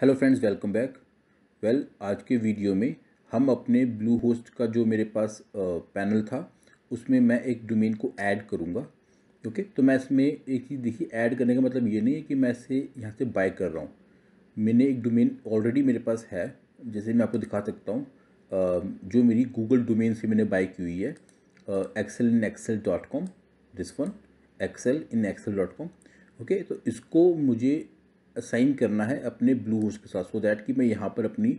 Hello friends welcome back well आज के video में हम अपने ब्लू होस्ट का जो मेरे पास पैनल था उसमें मैं एक डोमेन को ऐड करूँगा ओके तो मैं इसमें एक चीज़ देखिए ऐड करने का मतलब ये नहीं है कि मैं इसे यहाँ से बाय कर रहा हूँ मैंने एक डोमेन ऑलरेडी मेरे पास है जैसे मैं आपको दिखा सकता हूँ जो मेरी गूगल डोमेन से मैंने बाई की हुई है excel in Excel dot com this one excel in Excel dot com okay तो इसको मुझे असाइन करना है अपने ब्लू होस्ट के साथ सो so दैट कि मैं यहाँ पर अपनी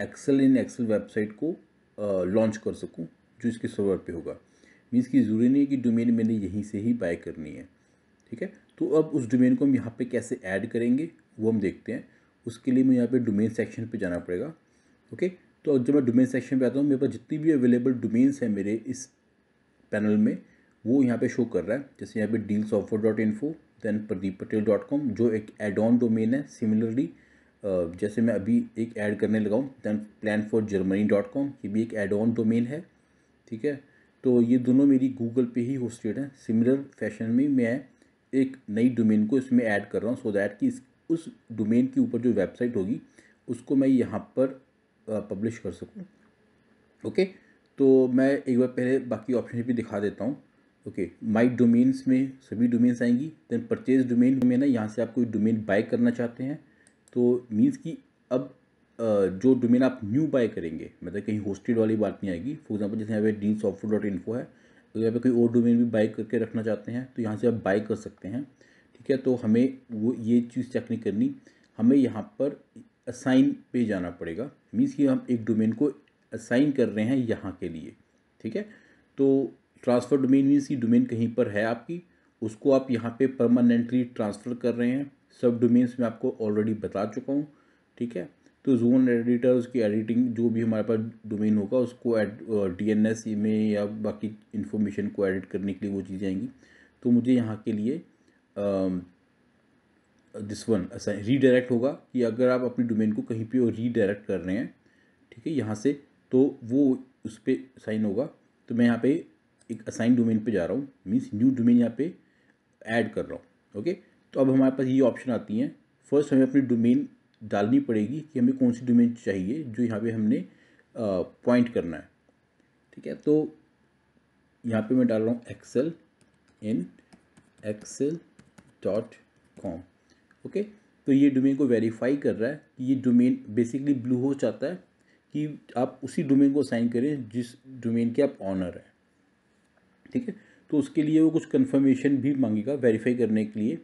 एक्सेल इन एक्सेल वेबसाइट को लॉन्च कर सकूँ जो इसके सर्वर पे होगा मीन्स कि ज़रूरी नहीं है कि डोमेन मैंने यहीं से ही बाय करनी है ठीक है तो अब उस डोमेन को हम यहाँ पे कैसे ऐड करेंगे वो हम देखते हैं उसके लिए मैं यहाँ पे डोमेन सेक्शन पे जाना पड़ेगा ओके तो जब मैं डोमेन सेक्शन पे आता हूँ मेरे पास जितनी भी अवेलेबल डोमेन्स हैं मेरे इस पैनल में वो यहाँ पर शो कर रहा है जैसे यहाँ पर deal offer dot info then Pradeep Patel dot com जो एक एड ऑन डोमेन है सिमिलरली जैसे मैं अभी एक ऐड करने लगा हूँ then plan for Germany dot com ये भी एक एड ऑन डोमेन है ठीक है तो ये दोनों मेरी गूगल पे ही होस्टेड हैं सिमिलर फैशन में मैं एक नई डोमेन को इसमें ऐड कर रहा हूँ सो दैट कि इस उस डोमेन के ऊपर जो वेबसाइट होगी उसको मैं यहाँ पर पब्लिश कर सकूँ ओके okay? तो मैं एक बार पहले बाकी ऑप्शन भी दिखा देता हूँ ओके माई डोमेन्स में सभी डोमेन्स आएंगी दैन परचेज डोमेन में ना यहाँ से आप कोई डोमेन बाय करना चाहते हैं तो मीन्स कि अब जो डोमेन आप न्यू बाय करेंगे मतलब कहीं होस्टेड वाली बात नहीं आएगी फॉर एग्जाम्पल जैसे यहाँ पे डीन सॉफ्टवेयर डॉट इन्फो है तो यहाँ पे कोई और डोमेन भी बाय करके रखना चाहते हैं तो यहाँ से आप बाय कर सकते हैं ठीक है तो हमें वो ये चीज़ चेक नहीं करनी हमें यहाँ पर असाइन पे जाना पड़ेगा मीन्स कि हम एक डोमेन को असाइन कर रहे हैं यहाँ के लिए ठीक है तो ट्रांसफ़र डोमेन मीन्स की डोमेन कहीं पर है आपकी उसको आप यहाँ पे परमानेंटली ट्रांसफ़र कर रहे हैं सब डोमेन्स में आपको ऑलरेडी बता चुका हूँ ठीक है तो जोन एडिटर उसकी एडिटिंग जो भी हमारे पास डोमेन होगा उसको डी एन एस में या बाकी इन्फॉर्मेशन को एडिट करने के लिए वो चीज़ें आएंगी तो मुझे यहाँ के लिए दिस वन असाइन रीडायरेक्ट होगा कि अगर आप अपनी डोमेन को कहीं पे रीडायरेक्ट कर रहे हैं ठीक है यहाँ से तो वो उस पर साइन होगा तो मैं यहाँ पे एक असाइन डोमेन पे जा रहा हूँ मीन्स न्यू डोमेन यहाँ पे ऐड कर रहा हूँ ओके तो अब हमारे पास ये ऑप्शन आती हैं फर्स्ट हमें अपनी डोमेन डालनी पड़ेगी कि हमें कौन सी डोमेन चाहिए जो यहाँ पे हमने पॉइंट करना है ठीक है तो यहाँ पे मैं डाल रहा हूँ excel in Excel dot com okay तो ये डोमेन को वेरीफाई कर रहा है कि ये डोमेन बेसिकली ब्लू हो चाहता है कि आप उसी डोमेन को साइन करें जिस डोमेन के आप ऑनर हैं ठीक है तो उसके लिए वो कुछ कन्फर्मेशन भी मांगेगा वेरीफाई करने के लिए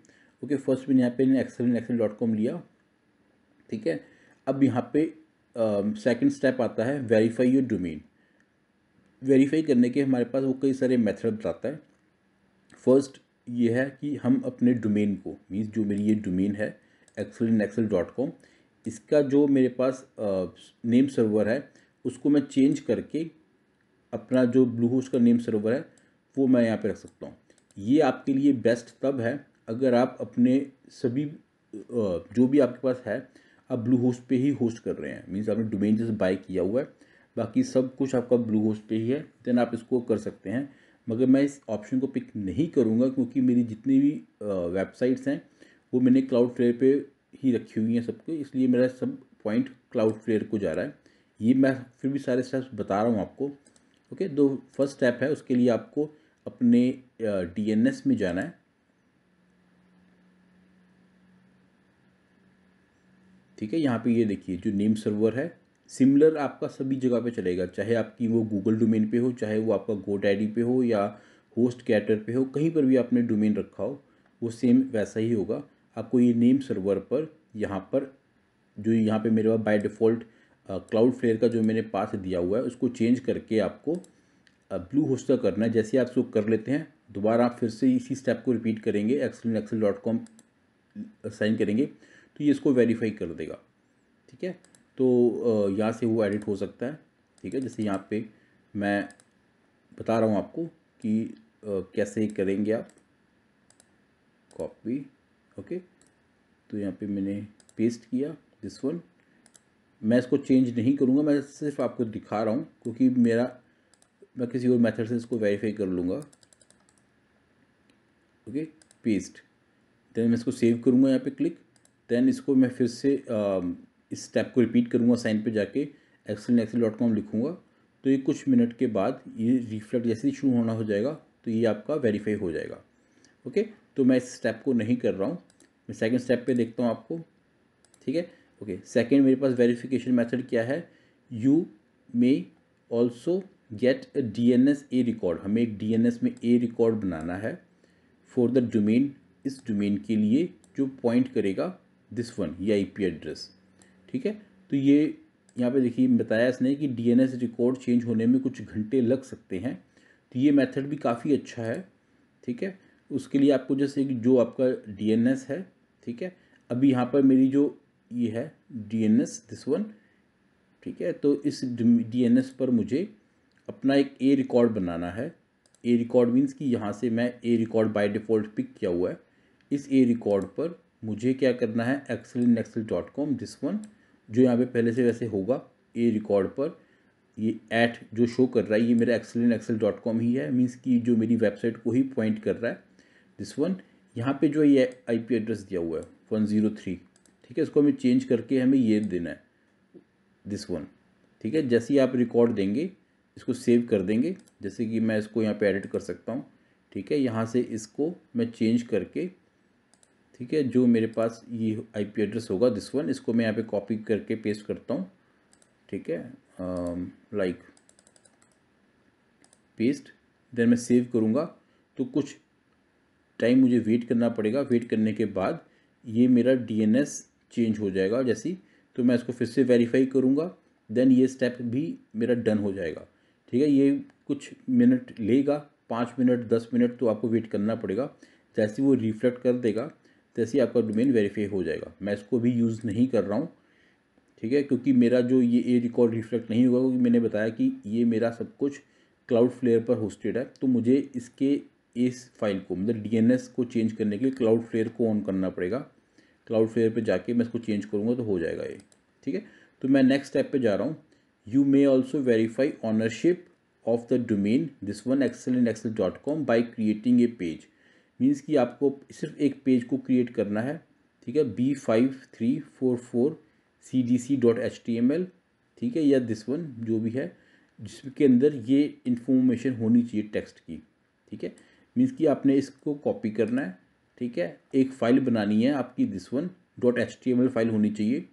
ओके फर्स्ट मैंने यहाँ पे एक्सेल एक्सेल डॉट कॉम लिया ठीक है अब यहाँ पे सेकंड uh, स्टेप आता है वेरीफाई योर डोमेन वेरीफाई करने के हमारे पास वो कई सारे मेथड आता है फर्स्ट ये है कि हम अपने डोमेन को मीन्स जो मेरी ये डोमेन है excel in Excel dot com इसका जो मेरे पास नेम सर्वर है उसको मैं चेंज करके अपना जो ब्लू होस्ट का नेम सर्वर है वो मैं यहाँ पे रख सकता हूँ ये आपके लिए बेस्ट तब है अगर आप अपने सभी जो भी आपके पास है आप ब्लू होस्ट पर ही होस्ट कर रहे हैं मीन्स आपने डोमेन जैसे बाय किया हुआ है बाकी सब कुछ आपका ब्लू होस्ट पर ही है देन आप इसको कर सकते हैं मगर मैं इस ऑप्शन को पिक नहीं करूँगा क्योंकि मेरी जितनी भी वेबसाइट्स हैं वो मैंने क्लाउड फ्लेयर पर ही रखी हुई हैं सबको इसलिए मेरा सब पॉइंट क्लाउड फ्लेयर को जा रहा है ये मैं फिर भी सारे स्टेप्स बता रहा हूँ आपको ओके दो फर्स्ट स्टेप है उसके लिए आपको अपने डीएनएस में जाना है ठीक है यहाँ पे ये देखिए जो नेम सर्वर है सिमिलर आपका सभी जगह पे चलेगा चाहे आपकी वो गूगल डोमेन पे हो चाहे वो आपका आई डी पे हो या होस्ट कैटर पे हो कहीं पर भी आपने डोमेन रखा हो वो सेम वैसा ही होगा आपको ये नेम सर्वर पर यहाँ पर जो यहाँ पे मेरे पास बाय डिफ़ॉल्ट क्लाउड फ्लेयर का जो मैंने पास दिया हुआ है उसको चेंज करके आपको ब्लू होस्टर करना है जैसे आप सो कर लेते हैं दोबारा आप फिर से इसी स्टेप को रिपीट करेंगे excel excel dot com sign करेंगे तो ये इसको वेरीफाई कर देगा ठीक है तो यहाँ से वो एडिट हो सकता है ठीक है जैसे यहाँ पे मैं बता रहा हूँ आपको कि कैसे करेंगे आप कॉपी ओके तो यहाँ पे मैंने पेस्ट किया दिस वन मैं इसको चेंज नहीं करूँगा मैं सिर्फ आपको दिखा रहा हूँ क्योंकि मेरा मैं किसी और मेथड से इसको वेरीफाई कर लूँगा ओके पेस्ट देन मैं इसको सेव करूँगा यहाँ पे क्लिक देन इसको मैं फिर से आ, um, इस स्टेप को रिपीट करूँगा साइन पे जाके एक्सल एक्सल डॉट कॉम लिखूँगा तो ये कुछ मिनट के बाद ये रिफ्लेक्ट जैसे ही शुरू होना हो जाएगा तो ये आपका वेरीफाई हो जाएगा ओके तो मैं इस स्टेप को नहीं कर रहा हूँ मैं सेकेंड स्टेप पर देखता हूँ आपको ठीक है ओके सेकेंड मेरे पास वेरीफिकेशन मैथड क्या है you may also get a D N S A record हमें एक डी एन एस में ए रिकॉर्ड बनाना है फॉर द डोमेन इस डोमेन के लिए जो पॉइंट करेगा दिस वन ये आई पी एड्रेस ठीक है तो ये यहाँ पे देखिए बताया इसने कि D N S record change होने में कुछ घंटे लग सकते हैं तो ये मेथड भी काफ़ी अच्छा है ठीक है उसके लिए आपको जैसे कि जो आपका डी एन एस है ठीक है अभी यहाँ पर मेरी जो ये है D N S this one ठीक है तो इस डी एन एस पर मुझे अपना एक ए रिकॉर्ड बनाना है ए रिकॉर्ड मीन्स कि यहाँ से मैं A record by default pick किया हुआ है इस ए रिकॉर्ड पर मुझे क्या करना है excel in Excel dot com this one जो यहाँ पे पहले से वैसे होगा ए रिकॉर्ड पर ये ऐट जो शो कर रहा है ये मेरा excel in excel dot com ही है मीन्स कि जो मेरी वेबसाइट को ही पॉइंट कर रहा है दिस वन यहाँ पर जो ये आई पी एड्रेस दिया हुआ है वन ज़ीरो थ्री ठीक है इसको हमें चेंज करके हमें ये देना है दिस वन ठीक है जैसे ही आप रिकॉर्ड देंगे इसको सेव कर देंगे जैसे कि मैं इसको यहाँ पे एडिट कर सकता हूँ ठीक है यहाँ से इसको मैं चेंज करके ठीक है जो मेरे पास ये आईपी एड्रेस होगा दिस वन इसको मैं यहाँ पे कॉपी करके पेस्ट करता हूँ ठीक है लाइक पेस्ट देन मैं सेव करूँगा तो कुछ टाइम मुझे वेट करना पड़ेगा वेट करने के बाद ये मेरा डीएनएस चेंज हो जाएगा जैसी तो मैं इसको फिर से वेरीफाई करूँगा देन ये स्टेप भी मेरा डन हो जाएगा ठीक है ये कुछ मिनट लेगा पाँच मिनट दस मिनट तो आपको वेट करना पड़ेगा जैसे वो रिफ्लेक्ट कर देगा तैसे आपका डोमेन वेरीफाई हो जाएगा मैं इसको भी यूज़ नहीं कर रहा हूँ ठीक है क्योंकि मेरा जो ये ए रिकॉर्ड रिफ्लेक्ट नहीं होगा क्योंकि मैंने बताया कि ये मेरा सब कुछ क्लाउड फ्लेयर पर होस्टेड है तो मुझे इसके इस फाइल को मतलब डीएनएस को चेंज करने के लिए क्लाउड फ्लेयर को ऑन करना पड़ेगा क्लाउड फ्लेयर पर जाके मैं इसको चेंज करूँगा तो हो जाएगा ये ठीक है तो मैं नेक्स्ट स्टेप पर जा रहा हूँ You may also verify ownership of the domain this one excel in excel.com by creating a page means कि आपको सिर्फ एक पेज को क्रिएट करना है ठीक है B five three four four C D C dot H T M L ठीक है या दिस वन जो भी है जिसके अंदर ये इंफॉर्मेशन होनी चाहिए टेक्स्ट की ठीक है मीन्स कि आपने इसको कॉपी करना है ठीक है एक फ़ाइल बनानी है आपकी this one dot H T M L file होनी चाहिए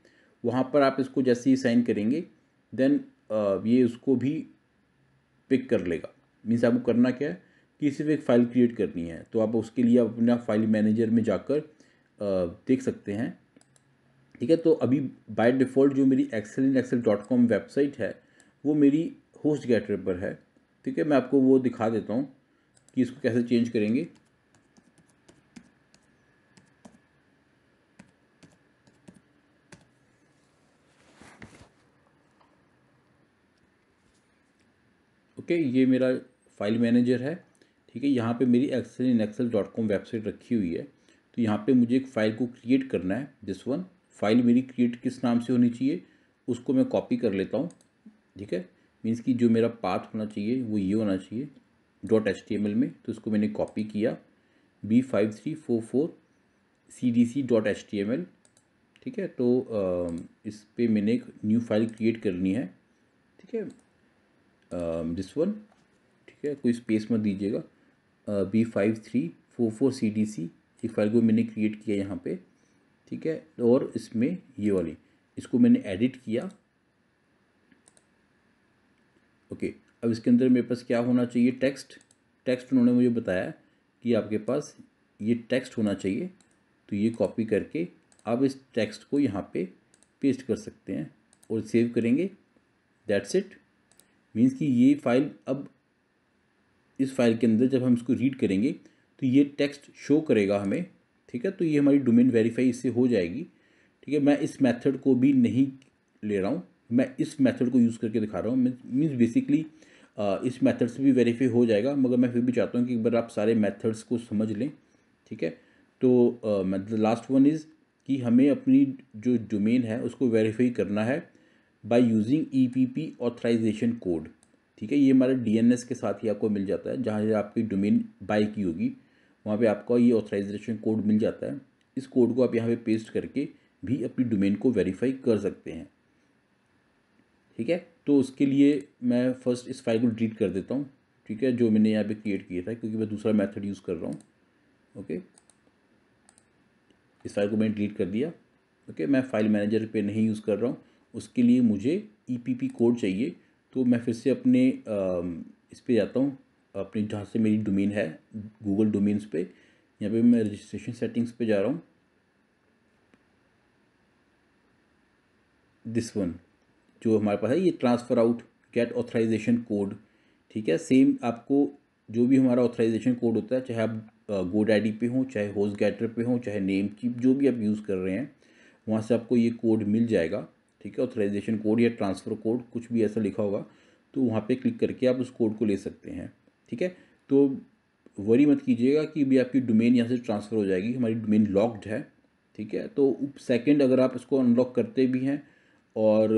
वहाँ पर आप इसको जैसे ही साइन करेंगे देन uh, ये उसको भी पिक कर लेगा मीन्स आपको करना क्या है कि सिर्फ एक फ़ाइल क्रिएट करनी है तो आप उसके लिए आप अपना फाइल मैनेजर में जाकर uh, देख सकते हैं ठीक है तो अभी बाय डिफ़ॉल्ट जो मेरी excel in Excel dot com website है वो मेरी होस्ट गैटर पर है ठीक है मैं आपको वो दिखा देता हूँ कि इसको कैसे चेंज करेंगे ओके ये मेरा फाइल मैनेजर है ठीक है यहाँ पे मेरी excel in Excel dot com website रखी हुई है तो यहाँ पे मुझे एक फ़ाइल को क्रिएट करना है दिस वन फाइल मेरी क्रिएट किस नाम से होनी चाहिए उसको मैं कॉपी कर लेता हूँ ठीक है मीन्स कि जो मेरा पाथ होना चाहिए वो ये होना चाहिए dot H T M L में तो इसको मैंने कॉपी किया B five three four four C D C dot H T M L ठीक है तो इस पर मैंने एक न्यू फाइल क्रिएट करनी है ठीक है दिस um, वन ठीक है कोई स्पेस मत दीजिएगा B five three four four C D C एक फाइल को मैंने क्रिएट किया यहाँ पे ठीक है और इसमें ये वाली इसको मैंने एडिट किया ओके अब इसके अंदर मेरे पास क्या होना चाहिए टेक्स्ट टेक्स्ट उन्होंने मुझे बताया कि आपके पास ये टेक्स्ट होना चाहिए तो ये कॉपी करके आप इस टेक्स्ट को यहाँ पे पेस्ट कर सकते हैं और सेव करेंगे दैट्स इट मीन्स कि ये फाइल अब इस फाइल के अंदर जब हम इसको रीड करेंगे तो ये टेक्स्ट शो करेगा हमें ठीक है तो ये हमारी डोमेन वेरीफाई इससे हो जाएगी ठीक है मैं इस मेथड को भी नहीं ले रहा हूँ मैं इस मेथड को यूज़ करके दिखा रहा हूँ मीन्स बेसिकली इस मेथड से भी वेरीफाई हो जाएगा मगर मैं फिर भी चाहता हूँ कि एक बार आप सारे मेथड्स को समझ लें ठीक है तो लास्ट वन इज़ कि हमें अपनी जो डोमेन है उसको वेरीफाई करना है by using E P P authorization code ठीक है ये हमारे डी एन एस के साथ ही आपको मिल जाता है जहाँ आपकी डोमेन बाय की होगी वहाँ पे आपका ये ऑथराइजेशन कोड मिल जाता है इस कोड को आप यहाँ पे पेस्ट करके भी अपनी डोमेन को वेरीफाई कर सकते हैं ठीक है तो उसके लिए मैं फर्स्ट इस फाइल को डिलीट कर देता हूँ ठीक है जो मैंने यहाँ पे क्रिएट किया था क्योंकि मैं दूसरा मेथड यूज़ कर रहा हूँ ओके इस फाइल को मैंने डिलीट कर दिया ओके मैं फाइल मैनेजर पे नहीं यूज़ कर रहा हूँ उसके लिए मुझे ई पी पी कोड चाहिए तो मैं फिर से अपने इस पर जाता हूँ अपने जहाँ से मेरी डोमेन है गूगल डोमेन्स पे यहाँ पे मैं रजिस्ट्रेशन सेटिंग्स पे जा रहा हूँ दिस वन जो हमारे पास है ये transfer out get authorization code ठीक है सेम आपको जो भी हमारा ऑथराइजेशन कोड होता है चाहे आप गोड आई पे हों चाहे होस्ट गैटर पे हों चाहे नेम की जो भी आप यूज़ कर रहे हैं वहाँ से आपको ये कोड मिल जाएगा ठीक है ऑथराइजेशन कोड या ट्रांसफ़र कोड कुछ भी ऐसा लिखा होगा तो वहाँ पे क्लिक करके आप उस कोड को ले सकते हैं ठीक है तो वरी मत कीजिएगा कि भी आपकी डोमेन यहाँ से ट्रांसफ़र हो जाएगी हमारी डोमेन लॉक्ड है ठीक है तो सेकंड अगर आप इसको अनलॉक करते भी हैं और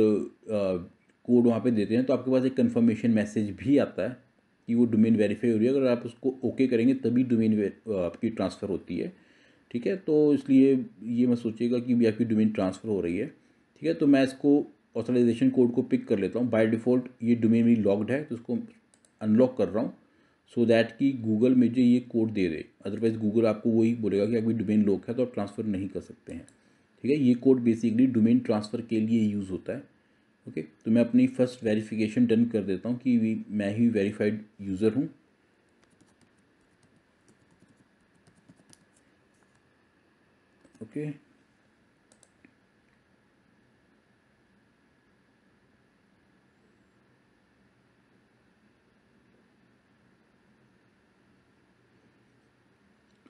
कोड वहाँ पे देते हैं तो आपके पास एक कंफर्मेशन मैसेज भी आता है कि वो डोमेन वेरीफाई हो रही है अगर आप उसको ओके करेंगे तभी डोमेन आपकी ट्रांसफ़र होती है ठीक है तो इसलिए ये मत सोचिएगा कि भी आपकी डोमेन ट्रांसफ़र हो रही है ठीक है तो मैं इसको ऑथराइजेशन कोड को पिक कर लेता हूँ बाय डिफ़ॉल्ट ये डोमेन भी लॉक्ड है तो उसको अनलॉक कर रहा हूँ सो दैट कि गूगल मुझे ये कोड दे दे अदरवाइज गूगल आपको वही बोलेगा कि अभी डोमेन लॉक है तो आप ट्रांसफ़र नहीं कर सकते हैं ठीक है ये कोड बेसिकली डोमेन ट्रांसफ़र के लिए यूज़ होता है ओके तो मैं अपनी फ़र्स्ट वेरीफिकेशन डन कर देता हूँ कि मैं ही वेरीफाइड यूज़र हूँ okay okay.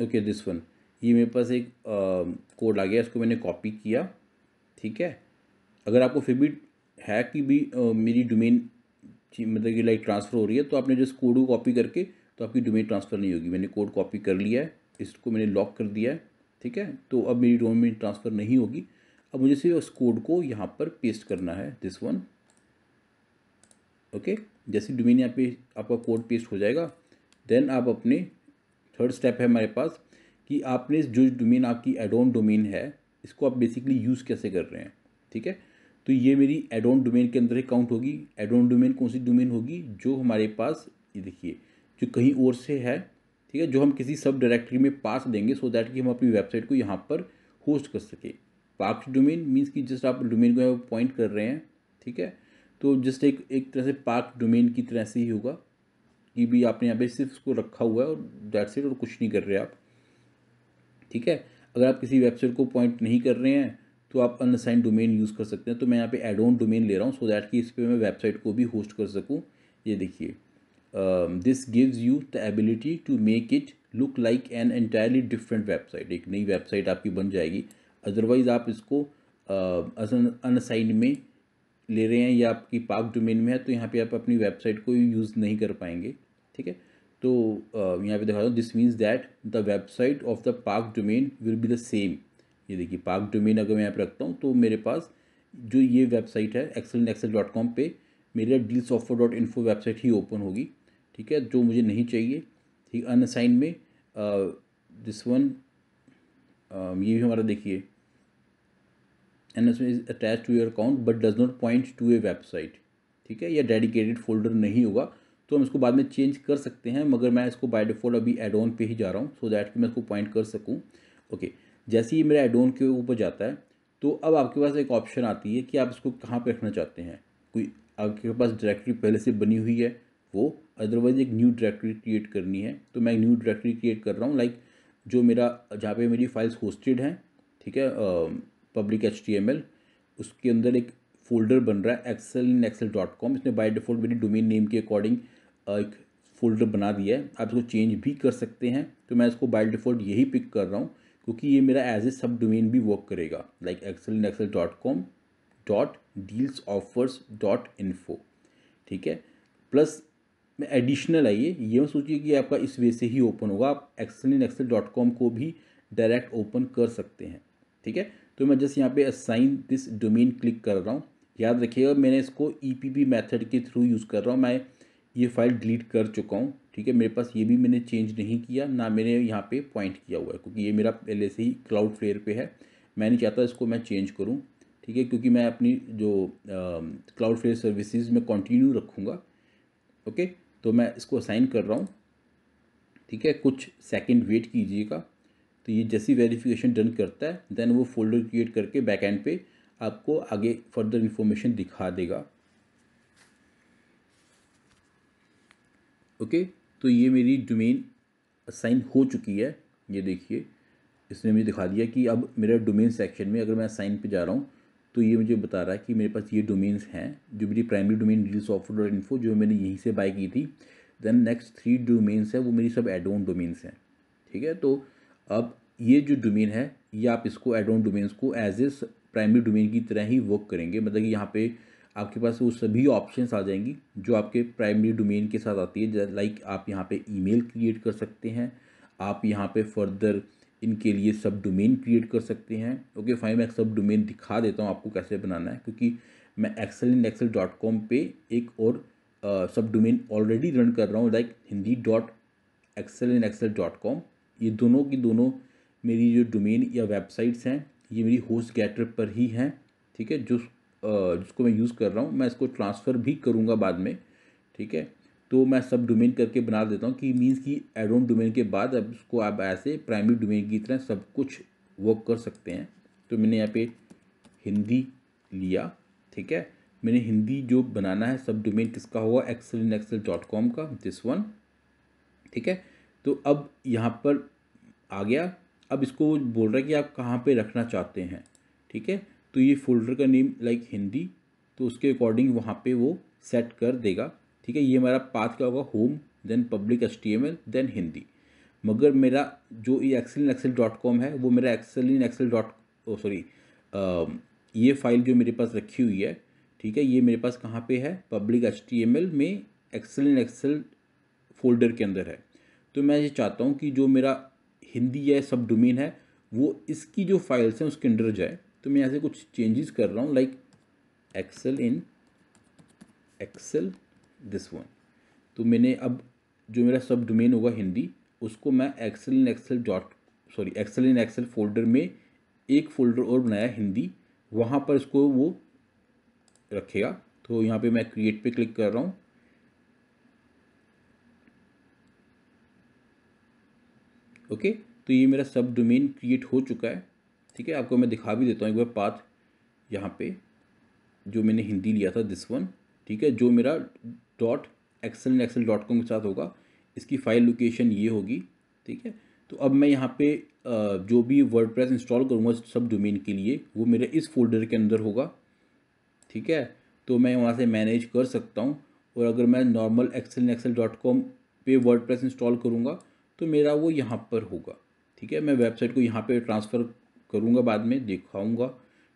Okay this one ये मेरे पास एक कोड आ गया इसको मैंने कॉपी किया ठीक है अगर आपको फिर भी है कि भी आ, मेरी डोमेन मतलब कि लाइक ट्रांसफ़र हो रही है तो आपने जिस कोड को कॉपी करके तो आपकी डोमेन ट्रांसफ़र नहीं होगी मैंने कोड कॉपी कर लिया है इसको मैंने लॉक कर दिया है ठीक है तो अब मेरी डोमेन ट्रांसफ़र नहीं होगी अब मुझे सिर्फ उस कोड को यहाँ पर पेस्ट करना है दिस वन ओके जैसे डोमेन यहाँ पे आपका कोड पेस्ट हो जाएगा देन आप अपने थर्ड स्टेप है हमारे पास कि आपने जो डोमेन आपकी एडोन डोमेन है इसको आप बेसिकली यूज़ कैसे कर रहे हैं ठीक है तो ये मेरी एडोन डोमेन के अंदर ही काउंट होगी एडोन डोमेन कौन सी डोमेन होगी जो हमारे पास ये देखिए जो कहीं और से है ठीक है जो हम किसी सब डायरेक्टरी में पास देंगे सो दैट कि हम अपनी वेबसाइट को यहाँ पर होस्ट कर सकें पार्क डोमेन मीन्स कि जस्ट आप डोमेन को पॉइंट कर रहे हैं ठीक है तो जस्ट एक एक तरह से पार्क डोमेन की तरह से ही होगा कि भी आपने यहाँ पे सिर्फ उसको रखा हुआ है और डेट इट और कुछ नहीं कर रहे आप ठीक है अगर आप किसी वेबसाइट को पॉइंट नहीं कर रहे हैं तो आप अनसाइन डोमेन यूज़ कर सकते हैं तो मैं यहाँ पे एड ऑन डोमेन ले रहा हूँ सो दैट कि इस पर मैं वेबसाइट को भी होस्ट कर सकूँ ये देखिए this gives you the ability to make it look like an entirely different website एक नई वेबसाइट आपकी बन जाएगी अदरवाइज़ आप इसको अनसाइंड uh, में ले रहे हैं या आपकी पाक डोमेन में है तो यहाँ पे आप अपनी वेबसाइट को यूज़ नहीं कर पाएंगे ठीक है तो यहाँ पे दिखा दो this means that the website of the park domain will be the same ये देखिए पाक डोमेन अगर मैं यहाँ पर रखता हूँ तो मेरे पास जो ये वेबसाइट है एक्सेल एक्सेल डॉट कॉम पर मेरे deal software dot info website ही ओपन होगी ठीक है जो मुझे नहीं चाहिए ठीक अनसाइन में दिस वन ये भी हमारा देखिए N S is attach to your account but does not point to a website ठीक है या डेडिकेटेड फोल्डर नहीं होगा तो हम इसको बाद में चेंज कर सकते हैं मगर मैं इसको बाय डिफ़ॉल्ट अभी एडोन पे ही जा रहा हूँ सो दैट कि मैं इसको पॉइंट कर सकूँ ओके okay. जैसे ही मेरा एडोन के ऊपर जाता है तो अब आपके पास एक ऑप्शन आती है कि आप इसको कहाँ पर रखना चाहते हैं कोई आपके पास डायरेक्टरी पहले से बनी हुई है वो अदरवाइज एक न्यू डायरेक्टरी क्रिएट करनी है तो मैं एक न्यू डायरेक्टरी क्रिएट कर रहा हूँ लाइक जो मेरा जहाँ पे मेरी फाइल्स होस्टेड हैं ठीक है public H T M L उसके अंदर एक फोल्डर बन रहा है excel in Excel dot com इसने बाई डिफ़ॉल्ट मेरी डोमेन नेम के अकॉर्डिंग एक फोल्डर बना दिया है आप इसको चेंज भी कर सकते हैं तो मैं इसको बाई डिफ़ॉल्ट यही पिक कर रहा हूँ क्योंकि ये मेरा एज ए सब डोमेन भी वर्क करेगा like Excel in Excel dot com dot deals offers dot info ठीक है प्लस मैं एडिशनल आइए ये मैं सोचिए कि आपका इस वे से ही ओपन होगा आप excel in Excel dot com को भी डायरेक्ट ओपन कर सकते हैं ठीक है तो मैं जस्ट यहाँ पे असाइन दिस डोमेन क्लिक कर रहा हूँ याद रखिएगा मैंने इसको ई पी पी मैथड के थ्रू यूज़ कर रहा हूँ मैं ये फाइल डिलीट कर चुका हूँ ठीक है मेरे पास ये भी मैंने चेंज नहीं किया ना मैंने यहाँ पे पॉइंट किया हुआ है क्योंकि ये मेरा पहले से ही क्लाउड फ्लेयर पे है मैं नहीं चाहता इसको मैं चेंज करूँ ठीक है क्योंकि मैं अपनी जो क्लाउड फ्लेयर सर्विसेज में कंटिन्यू रखूँगा ओके तो मैं इसको असाइन कर रहा हूँ ठीक है कुछ सेकेंड वेट कीजिएगा तो ये जैसी वेरिफिकेशन डन करता है देन वो फोल्डर क्रिएट करके बैक एंड पे आपको आगे फर्दर इन्फॉर्मेशन दिखा देगा ओके तो ये मेरी डोमेन असाइन हो चुकी है ये देखिए इसने मुझे दिखा दिया कि अब मेरा डोमेन सेक्शन में अगर मैं असाइन पे जा रहा हूँ तो ये मुझे बता रहा है कि मेरे पास ये डोमेन्स हैं जो मेरी primary domain reel software dot info जो मैंने यहीं से बाय की थी देन नेक्स्ट थ्री डोमेन्स हैं वो मेरी सब एडोन डोमेन्स हैं ठीक है तो अब ये जो डोमेन है ये आप इसको एड ऑन डोमेन्स को एज ए प्राइमरी डोमेन की तरह ही वर्क करेंगे मतलब कि यहाँ पे आपके पास वो सभी ऑप्शन आ जाएंगी जो आपके प्राइमरी डोमेन के साथ आती है लाइक आप यहाँ पे ईमेल क्रिएट कर सकते हैं आप यहाँ पे फर्दर इनके लिए सब डोमेन क्रिएट कर सकते हैं ओके फाइन मैं सब डोमेन दिखा देता हूँ आपको कैसे बनाना है क्योंकि मैं Excel in Excel dot com पर एक और आ, सब डोमेन ऑलरेडी रन कर रहा हूँ like Hindi dot Excel in Excel dot com ये दोनों की दोनों मेरी जो डोमेन या वेबसाइट्स हैं ये मेरी होस्ट गेटर पर ही हैं ठीक है जो जिसको मैं यूज़ कर रहा हूँ मैं इसको ट्रांसफ़र भी करूँगा बाद में ठीक है तो मैं सब डोमेन करके बना देता हूँ कि मींस कि एडोन डोमेन के बाद अब इसको आप ऐसे प्राइमरी डोमेन की तरह सब कुछ वर्क कर सकते हैं तो मैंने यहाँ पे हिंदी लिया ठीक है मैंने हिंदी जो बनाना है सब डोमेन किसका होगा Excel in Excel dot com का दिस वन ठीक है तो अब यहाँ पर आ गया अब इसको वो बोल रहा है कि आप कहाँ पे रखना चाहते हैं ठीक है तो ये फोल्डर का नेम लाइक हिंदी तो उसके अकॉर्डिंग वहाँ पे वो सेट कर देगा ठीक है ये हमारा पाथ क्या होगा home then public L then Hindi मगर मेरा जो ये Excel in Excel dot com है वो मेरा Excel in Excel dot sorry ये फाइल जो मेरे पास रखी हुई है ठीक है ये मेरे पास कहाँ पे है पब्लिक एच में एक्सेल इन एक्सेल फोल्डर के अंदर है तो मैं ये चाहता हूँ कि जो मेरा हिंदी या सब डोमेन है वो इसकी जो फाइल्स हैं उसके अंडर जाए तो मैं यहाँ से कुछ चेंजेस कर रहा हूँ like Excel in Excel this one तो मैंने अब जो मेरा सब डोमेन होगा हिंदी उसको मैं Excel in Excel dot sorry Excel in Excel folder में एक फोल्डर और बनाया हिंदी वहाँ पर इसको वो रखेगा तो यहाँ पे मैं क्रिएट पे क्लिक कर रहा हूँ ओके तो ये मेरा सब डोमेन क्रिएट हो चुका है ठीक है आपको मैं दिखा भी देता हूँ एक बार पाथ यहाँ पे जो मैंने हिंदी लिया था दिस वन ठीक है जो मेरा dot and Excel dot com के साथ होगा इसकी फ़ाइल लोकेशन ये होगी ठीक है तो अब मैं यहाँ पे जो भी वर्ड इंस्टॉल करूँगा सब डोमेन के लिए वो मेरे इस फोल्डर के अंदर होगा ठीक है तो मैं वहाँ से मैनेज कर सकता हूँ और अगर मैं normal Excel and Excel dot com पर वर्ड इंस्टॉल करूँगा तो मेरा वो यहाँ पर होगा ठीक है मैं वेबसाइट को यहाँ पर ट्रांसफ़र करूँगा बाद में दिखाऊँगा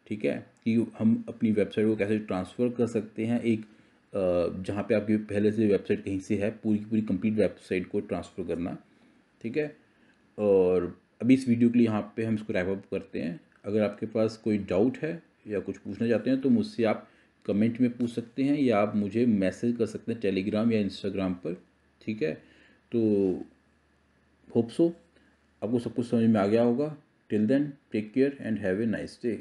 ठीक है कि हम अपनी वेबसाइट को कैसे ट्रांसफ़र कर सकते हैं एक जहाँ पे आपकी पहले से वेबसाइट कहीं से है पूरी की पूरी कंप्लीट वेबसाइट को ट्रांसफ़र करना ठीक है और अभी इस वीडियो के लिए यहाँ पे हम इसको रैप अप करते हैं अगर आपके पास कोई डाउट है या कुछ पूछना चाहते हैं तो मुझसे आप कमेंट में पूछ सकते हैं या आप मुझे मैसेज कर सकते हैं टेलीग्राम या इंस्टाग्राम पर ठीक है तो होप सो आपको सब कुछ समझ में आ गया होगा till then take care and have a nice day